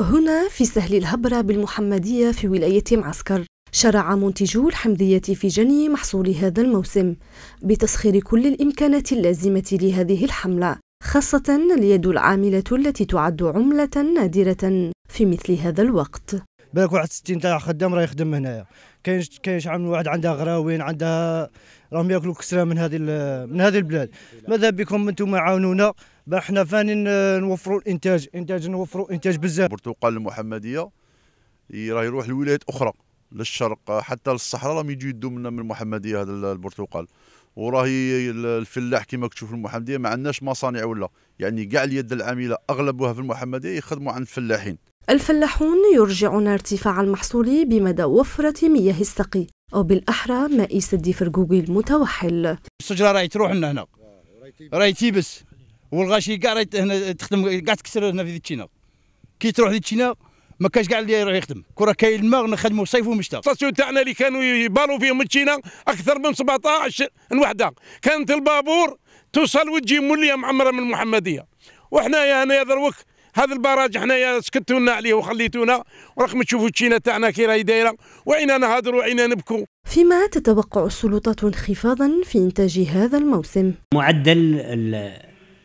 هنا في سهل الهبرة بالمحمدية في ولاية معسكر شرع منتجو الحمضية في جني محصول هذا الموسم بتسخير كل الإمكانات اللازمة لهذه الحملة خاصة اليد العاملة التي تعد عملة نادرة في مثل هذا الوقت بالك واحد 60 تاع خدام راه يخدم هنايا كاين كاين شحال من واحد عندها غراوين عندها راهم ياكلوا كسره من هذه من هذه البلاد ماذا بكم انتم عاونونا باه حنا فاني آه، نوفروا الانتاج انتاج نوفروا انتاج بزاف البرتقال المحمديه راه يروح لولايات اخرى للشرق حتى للصحراء راهم يجوا يدوا منا من المحمديه هذا البرتقال وراهي الفلاح كما تشوف المحمديه ما عندناش مصانع ولا يعني كاع اليد العامله اغلبها في المحمديه يخدموا عند الفلاحين الفلاحون يرجعون ارتفاع المحصول بمدى وفرة مياه السقي أو بالأحرى ماء سد فرقوقي المتوحل الشجرة راهي تروح من هنا راهي تيبس والغاشي كاع راهي هنا تخدم كاع تكسر هنا في تشينا كي تروح في تشينا ما كانش كاع اللي يروح يخدم كره كاين الماء نخدموا صيف ومشتا الساسيون تاعنا اللي كانوا يبالوا فيهم تشينا اكثر من 17 وحده كانت البابور توصل وتجي موليه معمره من المحمديه وحنايا هنا دروك هذا البراج حنايا سكتونا عليه وخليتونا ورقم تشوفوا تشينا تاعنا كي راهي دايره وعينا نهضروا وعينا نبكوا فيما تتوقع السلطات انخفاضا في انتاج هذا الموسم معدل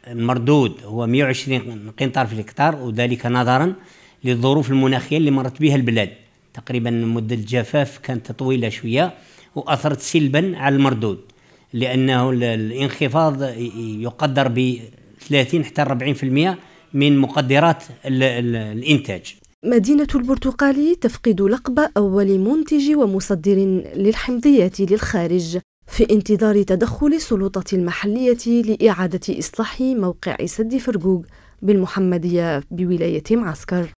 المردود هو 120 قنطار في الهكتار وذلك نظرا للظروف المناخيه اللي مرت بها البلاد تقريبا مده الجفاف كانت طويله شويه واثرت سلبا على المردود لانه الانخفاض يقدر ب 30 حتى 40% من مقدرات الـ الـ الإنتاج مدينة البرتقال تفقد لقب أول منتج ومصدر للحمضيات للخارج في انتظار تدخل السلطة المحلية لإعادة إصلاح موقع سد فرقوق بالمحمدية بولاية معسكر